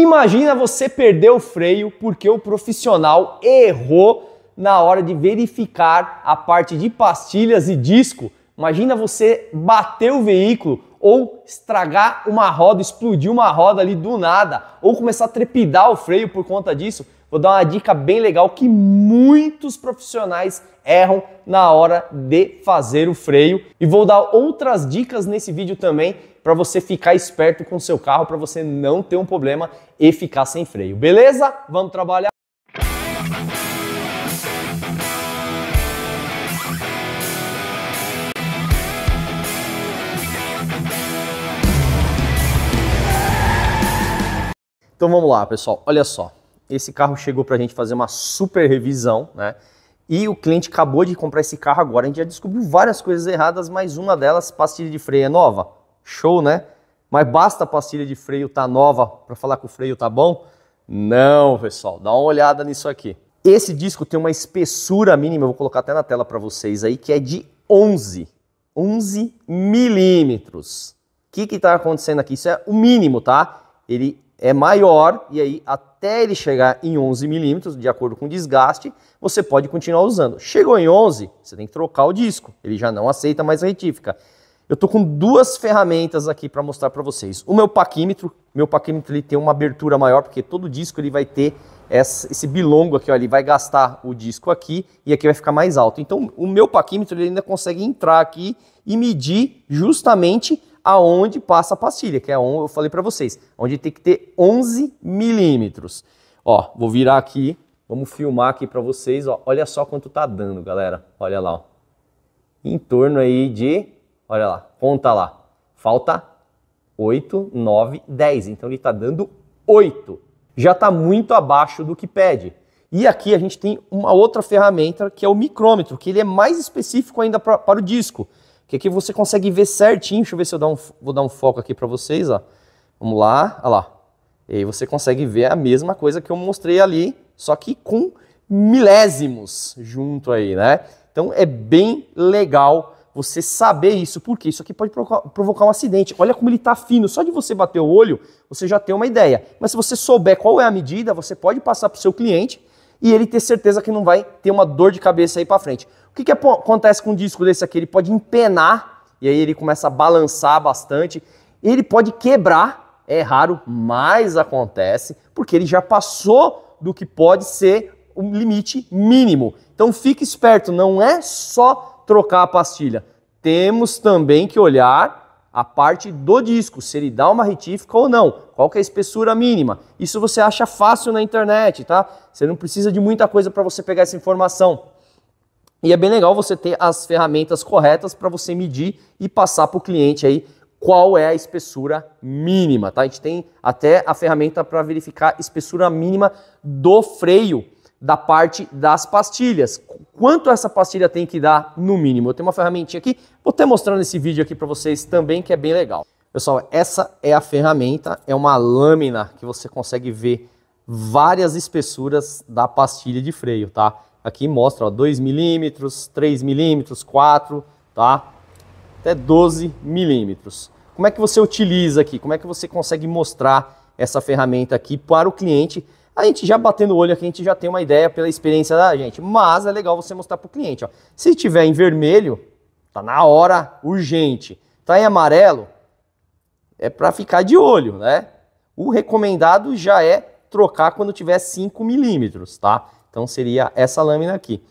Imagina você perder o freio porque o profissional errou na hora de verificar a parte de pastilhas e disco. Imagina você bater o veículo ou estragar uma roda, explodir uma roda ali do nada, ou começar a trepidar o freio por conta disso. Vou dar uma dica bem legal que muitos profissionais erram na hora de fazer o freio e vou dar outras dicas nesse vídeo também para você ficar esperto com seu carro, para você não ter um problema e ficar sem freio. Beleza? Vamos trabalhar. Então vamos lá, pessoal. Olha só. Esse carro chegou para a gente fazer uma super revisão, né? E o cliente acabou de comprar esse carro agora. A gente já descobriu várias coisas erradas, mas uma delas, pastilha de freio é nova. Show, né? Mas basta a pastilha de freio estar tá nova para falar que o freio tá bom? Não, pessoal. Dá uma olhada nisso aqui. Esse disco tem uma espessura mínima, eu vou colocar até na tela para vocês aí, que é de 11, 11 milímetros. O que está acontecendo aqui? Isso é o mínimo, tá? Ele é maior, e aí até ele chegar em 11 milímetros, de acordo com o desgaste, você pode continuar usando. Chegou em 11, você tem que trocar o disco, ele já não aceita mais retífica. Eu estou com duas ferramentas aqui para mostrar para vocês. O meu paquímetro, meu paquímetro ele tem uma abertura maior, porque todo disco ele vai ter essa, esse bilongo aqui, ó, ele vai gastar o disco aqui e aqui vai ficar mais alto. Então o meu paquímetro ele ainda consegue entrar aqui e medir justamente aonde passa a pastilha, que é onde eu falei para vocês, onde tem que ter 11 milímetros. Ó, vou virar aqui, vamos filmar aqui para vocês, ó, olha só quanto tá dando, galera, olha lá, ó. Em torno aí de, olha lá, conta lá, falta 8, 9, 10, então ele tá dando 8. Já tá muito abaixo do que pede. E aqui a gente tem uma outra ferramenta que é o micrômetro, que ele é mais específico ainda pra, para o disco. Que aqui você consegue ver certinho. Deixa eu ver se eu um, vou dar um foco aqui para vocês. Ó. Vamos lá, olha lá. E aí você consegue ver a mesma coisa que eu mostrei ali, só que com milésimos junto aí, né? Então é bem legal você saber isso, porque isso aqui pode provocar um acidente. Olha como ele está fino, só de você bater o olho, você já tem uma ideia. Mas se você souber qual é a medida, você pode passar para o seu cliente e ele ter certeza que não vai ter uma dor de cabeça aí para frente. O que, que acontece com um disco desse aqui? Ele pode empenar, e aí ele começa a balançar bastante. Ele pode quebrar, é raro, mas acontece, porque ele já passou do que pode ser o limite mínimo. Então fique esperto, não é só trocar a pastilha. Temos também que olhar a parte do disco, se ele dá uma retífica ou não, qual é a espessura mínima. Isso você acha fácil na internet, tá? Você não precisa de muita coisa para você pegar essa informação. E é bem legal você ter as ferramentas corretas para você medir e passar para o cliente aí qual é a espessura mínima, tá? A gente tem até a ferramenta para verificar a espessura mínima do freio da parte das pastilhas. Quanto essa pastilha tem que dar no mínimo? Eu tenho uma ferramentinha aqui, vou até mostrando esse vídeo aqui para vocês também, que é bem legal. Pessoal, essa é a ferramenta, é uma lâmina que você consegue ver várias espessuras da pastilha de freio, tá? Aqui mostra ó, 2 milímetros, 3 milímetros, 4, tá? Até 12 milímetros. Como é que você utiliza aqui? Como é que você consegue mostrar essa ferramenta aqui para o cliente? A gente já batendo o olho aqui, a gente já tem uma ideia pela experiência da gente, mas é legal você mostrar para o cliente. Ó. Se tiver em vermelho, tá na hora, urgente. Tá em amarelo, é para ficar de olho, né? O recomendado já é trocar quando tiver 5 milímetros, tá? Então seria essa lâmina aqui.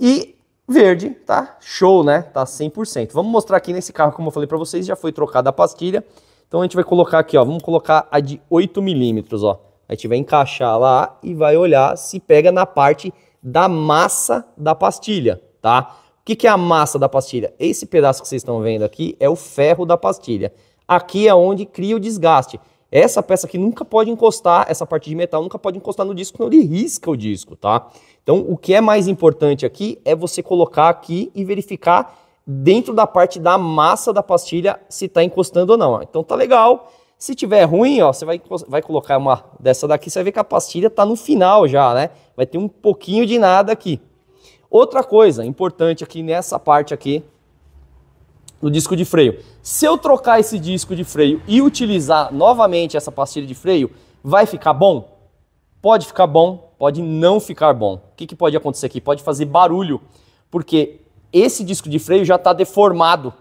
E verde, tá? Show, né? Tá 100%. Vamos mostrar aqui nesse carro, como eu falei para vocês, já foi trocada a pastilha. Então a gente vai colocar aqui, ó, vamos colocar a de 8 milímetros, ó. A gente vai encaixar lá e vai olhar se pega na parte da massa da pastilha, tá? O que, que é a massa da pastilha? Esse pedaço que vocês estão vendo aqui é o ferro da pastilha. Aqui é onde cria o desgaste. Essa peça aqui nunca pode encostar, essa parte de metal nunca pode encostar no disco, senão ele risca o disco, tá? Então, o que é mais importante aqui é você colocar aqui e verificar dentro da parte da massa da pastilha se está encostando ou não. Ó. Então, tá legal. Se tiver ruim, ó, você vai, vai colocar uma dessa daqui, você vai ver que a pastilha tá no final já, né? Vai ter um pouquinho de nada aqui. Outra coisa importante aqui nessa parte aqui no disco de freio. Se eu trocar esse disco de freio e utilizar novamente essa pastilha de freio, vai ficar bom? Pode ficar bom, pode não ficar bom. O que, que pode acontecer aqui? Pode fazer barulho, porque esse disco de freio já está deformado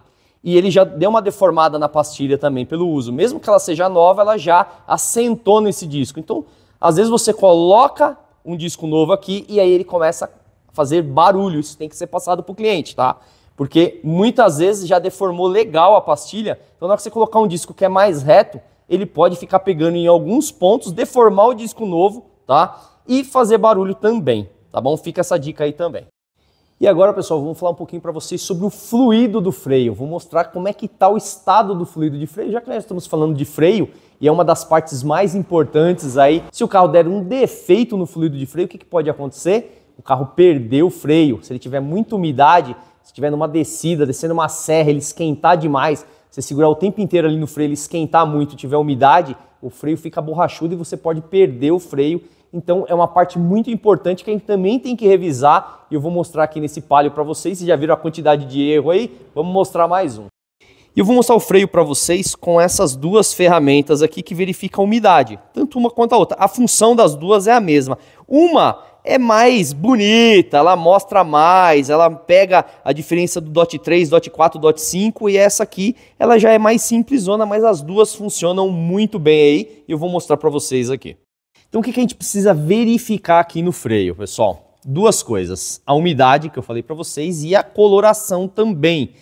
e ele já deu uma deformada na pastilha também pelo uso. Mesmo que ela seja nova, ela já assentou nesse disco. Então, às vezes você coloca um disco novo aqui e aí ele começa a fazer barulho. Isso tem que ser passado para o cliente, tá? Porque muitas vezes já deformou legal a pastilha. Então, na hora que você colocar um disco que é mais reto, ele pode ficar pegando em alguns pontos, deformar o disco novo, tá? E fazer barulho também, tá bom? Fica essa dica aí também. E agora, pessoal, vamos falar um pouquinho para vocês sobre o fluido do freio. Vou mostrar como é que está o estado do fluido de freio, já que nós estamos falando de freio e é uma das partes mais importantes aí. Se o carro der um defeito no fluido de freio, o que, que pode acontecer? O carro perdeu o freio. Se ele tiver muita umidade, se estiver numa descida, descendo uma serra, ele esquentar demais, você segurar o tempo inteiro ali no freio, ele esquentar muito, tiver umidade, o freio fica borrachudo e você pode perder o freio. Então é uma parte muito importante que a gente também tem que revisar e eu vou mostrar aqui nesse palio para vocês. Vocês já viram a quantidade de erro aí? Vamos mostrar mais um. E eu vou mostrar o freio para vocês com essas duas ferramentas aqui que verificam a umidade, tanto uma quanto a outra. A função das duas é a mesma. Uma é mais bonita, ela mostra mais, ela pega a diferença do DOT 3, DOT 4, DOT 5 e essa aqui, ela já é mais simplesona, mas as duas funcionam muito bem aí e eu vou mostrar para vocês aqui. Então o que, que a gente precisa verificar aqui no freio, pessoal? Duas coisas, a umidade que eu falei para vocês e a coloração também.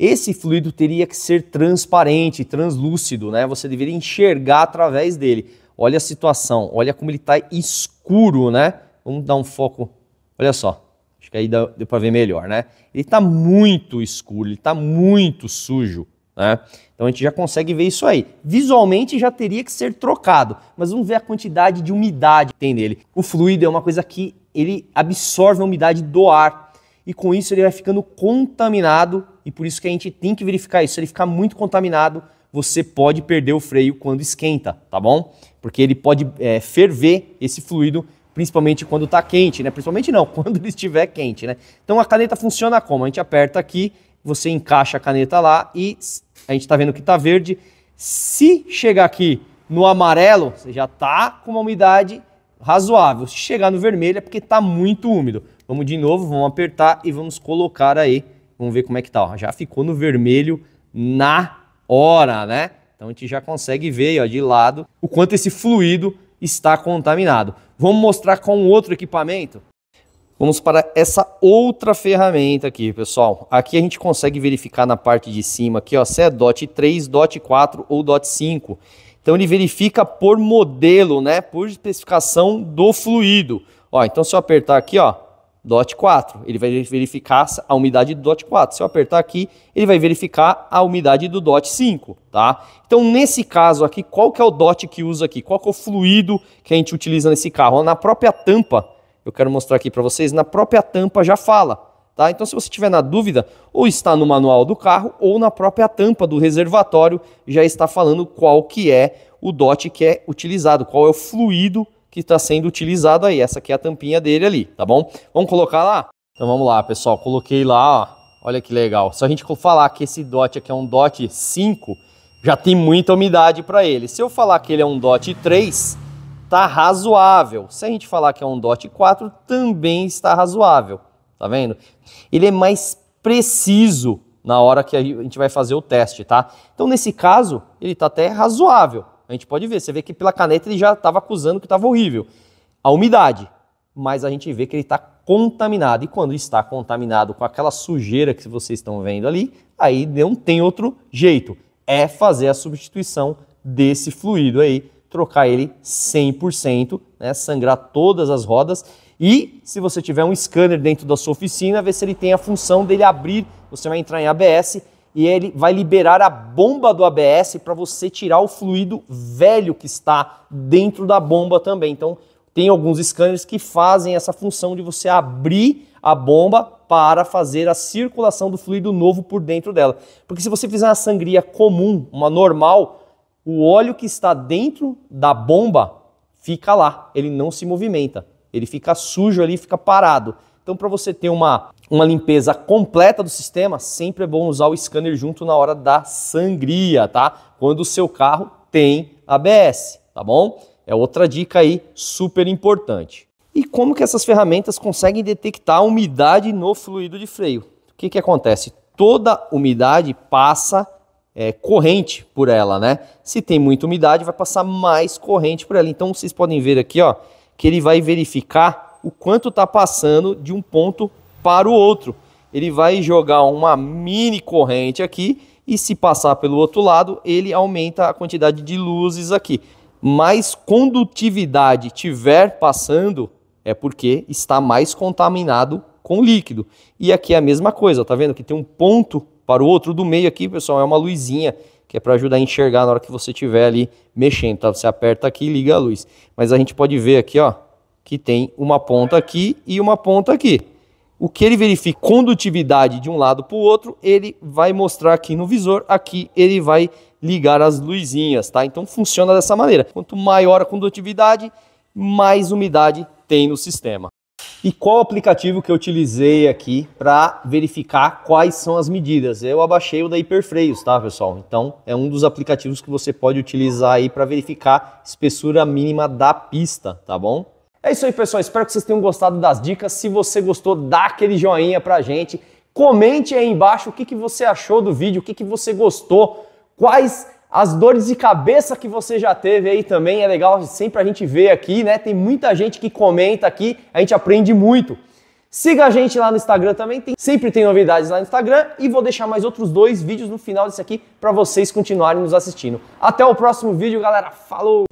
Esse fluido teria que ser transparente, translúcido, né? Você deveria enxergar através dele. Olha a situação, olha como ele está escuro, né? Vamos dar um foco. Olha só, acho que aí deu, para ver melhor, né? Ele está muito escuro, ele está muito sujo, né? Então a gente já consegue ver isso aí. Visualmente já teria que ser trocado, mas vamos ver a quantidade de umidade que tem nele. O fluido é uma coisa que ele absorve a umidade do ar e com isso ele vai ficando contaminado e por isso que a gente tem que verificar isso. Se ele ficar muito contaminado, você pode perder o freio quando esquenta, tá bom? Porque ele pode é, ferver esse fluido, principalmente quando está quente, né? Principalmente não, quando ele estiver quente, né? Então a caneta funciona como? A gente aperta aqui, você encaixa a caneta lá e a gente está vendo que está verde. Se chegar aqui no amarelo, você já está com uma umidade razoável. Se chegar no vermelho é porque está muito úmido. Vamos de novo, vamos apertar e vamos colocar aí. Vamos ver como é que tá. Ó. Já ficou no vermelho na hora, né? Então a gente já consegue ver ó, de lado o quanto esse fluido está contaminado. Vamos mostrar com outro equipamento? Vamos para essa outra ferramenta aqui, pessoal. Aqui a gente consegue verificar na parte de cima aqui, ó, se é DOT 3, DOT 4 ou DOT 5. Então ele verifica por modelo, né, por especificação do fluido. Ó, então se eu apertar aqui, ó, DOT 4, ele vai verificar a umidade do DOT 4. Se eu apertar aqui, ele vai verificar a umidade do DOT 5, tá? Então, nesse caso aqui, qual que é o DOT que usa aqui? Qual que é o fluido que a gente utiliza nesse carro? Na própria tampa, eu quero mostrar aqui para vocês, na própria tampa já fala. Tá? Então, se você tiver na dúvida, ou está no manual do carro ou na própria tampa do reservatório, já está falando qual que é o DOT que é utilizado, qual é o fluido que está sendo utilizado aí. Essa aqui é a tampinha dele ali, tá bom? Vamos colocar lá? Então vamos lá, pessoal. Coloquei lá, ó. olha que legal. Se a gente falar que esse DOT aqui é um DOT 5, já tem muita umidade para ele. Se eu falar que ele é um DOT 3, tá razoável. Se a gente falar que é um DOT 4, também está razoável tá vendo? Ele é mais preciso na hora que a gente vai fazer o teste, tá? Então, nesse caso, ele está até razoável. A gente pode ver, você vê que pela caneta ele já estava acusando que estava horrível. A umidade, mas a gente vê que ele está contaminado. E quando está contaminado com aquela sujeira que vocês estão vendo ali, aí não tem outro jeito. É fazer a substituição desse fluido aí, trocar ele 100%, né, sangrar todas as rodas e se você tiver um scanner dentro da sua oficina, ver se ele tem a função dele abrir, você vai entrar em ABS e ele vai liberar a bomba do ABS para você tirar o fluido velho que está dentro da bomba também. Então, tem alguns scanners que fazem essa função de você abrir a bomba para fazer a circulação do fluido novo por dentro dela. Porque se você fizer uma sangria comum, uma normal, o óleo que está dentro da bomba fica lá, ele não se movimenta. Ele fica sujo ali, fica parado. Então, para você ter uma, uma limpeza completa do sistema, sempre é bom usar o scanner junto na hora da sangria, tá? Quando o seu carro tem ABS, tá bom? É outra dica aí super importante. E como que essas ferramentas conseguem detectar a umidade no fluido de freio? O que, que acontece? Toda umidade passa é, corrente por ela, né? Se tem muita umidade, vai passar mais corrente por ela. Então vocês podem ver aqui, ó, que ele vai verificar o quanto está passando de um ponto para o outro. Ele vai jogar uma mini corrente aqui e se passar pelo outro lado, ele aumenta a quantidade de luzes aqui. Mais condutividade tiver passando, é porque está mais contaminado com líquido. E aqui é a mesma coisa, tá vendo que tem um ponto para o outro do meio aqui, pessoal, é uma luzinha que é para ajudar a enxergar na hora que você estiver ali mexendo, tá? Você aperta aqui e liga a luz. Mas a gente pode ver aqui, ó, que tem uma ponta aqui e uma ponta aqui. O que ele verifica condutividade de um lado para o outro, ele vai mostrar aqui no visor, aqui ele vai ligar as luzinhas, tá? Então funciona dessa maneira. Quanto maior a condutividade, mais umidade tem no sistema. E qual aplicativo que eu utilizei aqui para verificar quais são as medidas? Eu abaixei o da Hiperfreios, tá, pessoal? Então, é um dos aplicativos que você pode utilizar aí para verificar a espessura mínima da pista, tá bom? É isso aí, pessoal. Espero que vocês tenham gostado das dicas. Se você gostou, dá aquele joinha pra gente. Comente aí embaixo o que, que você achou do vídeo, o que, que você gostou, quais as dores de cabeça que você já teve aí também, é legal sempre a gente ver aqui, né? Tem muita gente que comenta aqui, a gente aprende muito. Siga a gente lá no Instagram também, tem, sempre tem novidades lá no Instagram e vou deixar mais outros dois vídeos no final desse aqui para vocês continuarem nos assistindo. Até o próximo vídeo, galera. Falou!